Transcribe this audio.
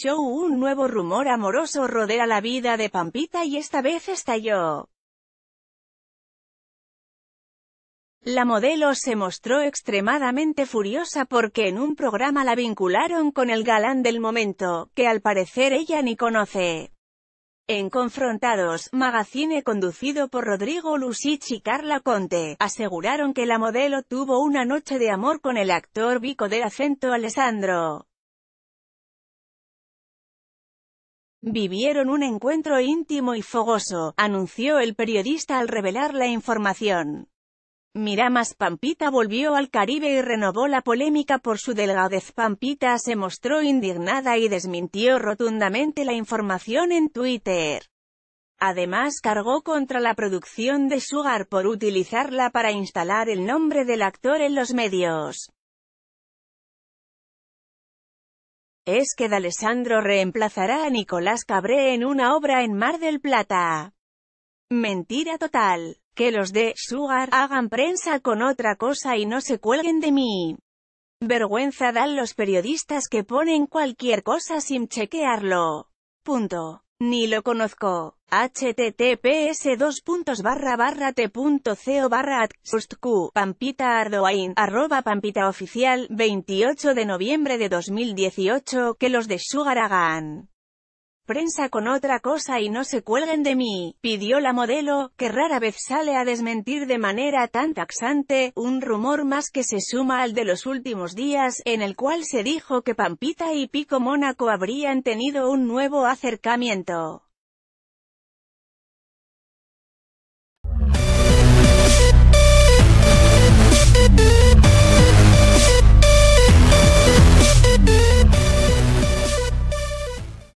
Show un nuevo rumor amoroso rodea la vida de Pampita y esta vez estalló. La modelo se mostró extremadamente furiosa porque en un programa la vincularon con el galán del momento, que al parecer ella ni conoce. En Confrontados, magazine conducido por Rodrigo Lusich y Carla Conte, aseguraron que la modelo tuvo una noche de amor con el actor bico del acento Alessandro. Vivieron un encuentro íntimo y fogoso, anunció el periodista al revelar la información. Miramas Pampita volvió al Caribe y renovó la polémica por su delgadez. Pampita se mostró indignada y desmintió rotundamente la información en Twitter. Además cargó contra la producción de Sugar por utilizarla para instalar el nombre del actor en los medios. es que D'Alessandro reemplazará a Nicolás Cabré en una obra en Mar del Plata. Mentira total. Que los de Sugar hagan prensa con otra cosa y no se cuelguen de mí. Vergüenza dan los periodistas que ponen cualquier cosa sin chequearlo. Punto. Ni lo conozco. https dos puntos barra t.co barra q Pampita 28 de noviembre de 2018, que los de Sugar prensa con otra cosa y no se cuelguen de mí, pidió la modelo, que rara vez sale a desmentir de manera tan taxante, un rumor más que se suma al de los últimos días, en el cual se dijo que Pampita y Pico Mónaco habrían tenido un nuevo acercamiento.